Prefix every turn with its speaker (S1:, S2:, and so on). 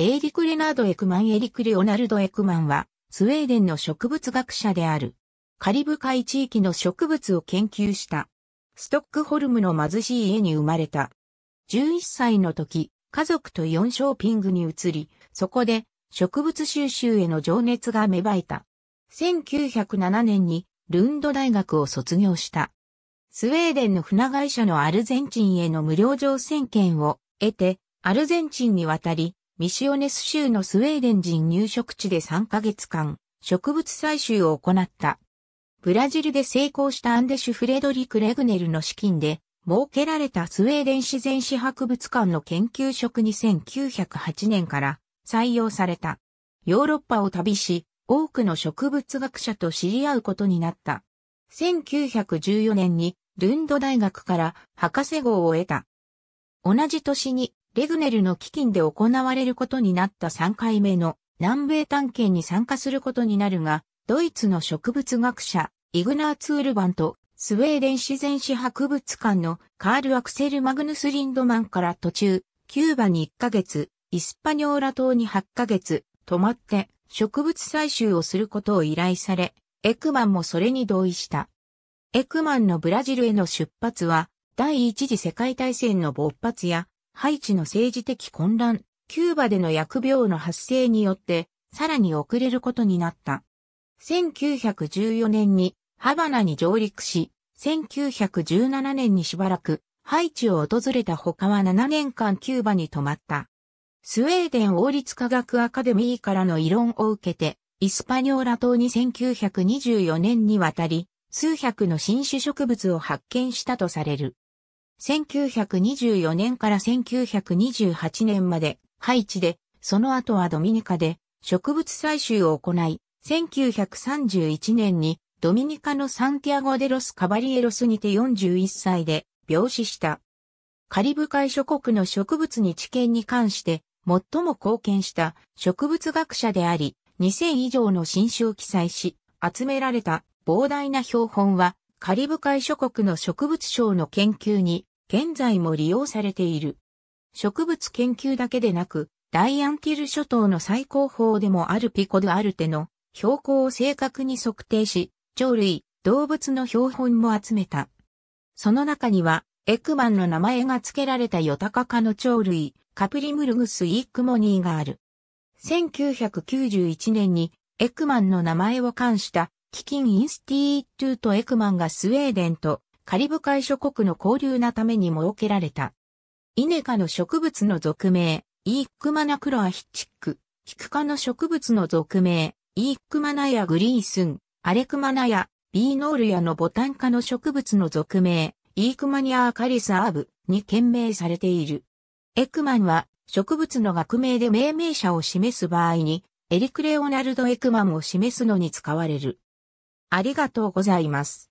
S1: エーリク・レナード・エクマン・エリク・レオナルド・エクマンは、スウェーデンの植物学者である。カリブ海地域の植物を研究した。ストックホルムの貧しい家に生まれた。11歳の時、家族と4ショーピングに移り、そこで植物収集への情熱が芽生えた。1907年にルンド大学を卒業した。スウェーデンの船会社のアルゼンチンへの無料乗船券を得て、アルゼンチンに渡り、ミシオネス州のスウェーデン人入植地で3ヶ月間、植物採集を行った。ブラジルで成功したアンデシュ・フレドリク・レグネルの資金で、設けられたスウェーデン自然史博物館の研究職に1908年から採用された。ヨーロッパを旅し、多くの植物学者と知り合うことになった。1914年にルンド大学から博士号を得た。同じ年にレグネルの基金で行われることになった3回目の南米探検に参加することになるが、ドイツの植物学者、イグナーツ・ールバンと、スウェーデン自然史博物館のカール・アクセル・マグヌス・リンドマンから途中、キューバに1ヶ月、イスパニョーラ島に8ヶ月、泊まって植物採集をすることを依頼され、エクマンもそれに同意した。エクマンのブラジルへの出発は、第一次世界大戦の勃発や、ハイチの政治的混乱、キューバでの疫病の発生によって、さらに遅れることになった。1914年にハバナに上陸し、1917年にしばらくハイチを訪れた他は7年間キューバに泊まった。スウェーデン王立科学アカデミーからの異論を受けて、イスパニョーラ島に1924年にわたり、数百の新種植物を発見したとされる。1924年から1928年までハイチで、その後はドミニカで植物採集を行い、1931年にドミニカのサンティアゴ・デ・ロス・カバリエロスにて41歳で病死した。カリブ海諸国の植物に知見に関して最も貢献した植物学者であり、2000以上の新種を記載し、集められた膨大な標本はカリブ海諸国の植物賞の研究に現在も利用されている。植物研究だけでなく、ダイアンティル諸島の最高峰でもあるピコ・ド・アルテの標高を正確に測定し、鳥類、動物の標本も集めた。その中には、エクマンの名前が付けられたヨタカ科の鳥類、カプリムルグス・イックモニーがある。1991年に、エクマンの名前を冠した、基金インスティートゥート・エクマンがスウェーデンとカリブ海諸国の交流なために設けられた。イネ科の植物の俗名、イークマナクロアヒチック、ヒク科の植物の俗名、イークマナやグリースン、アレクマナやビーノールヤのボタン科の植物の俗名、イークマニアーカリスアーブに検名されている。エクマンは植物の学名で命名者を示す場合に、エリクレオナルド・エクマンを示すのに使われる。ありがとうございます。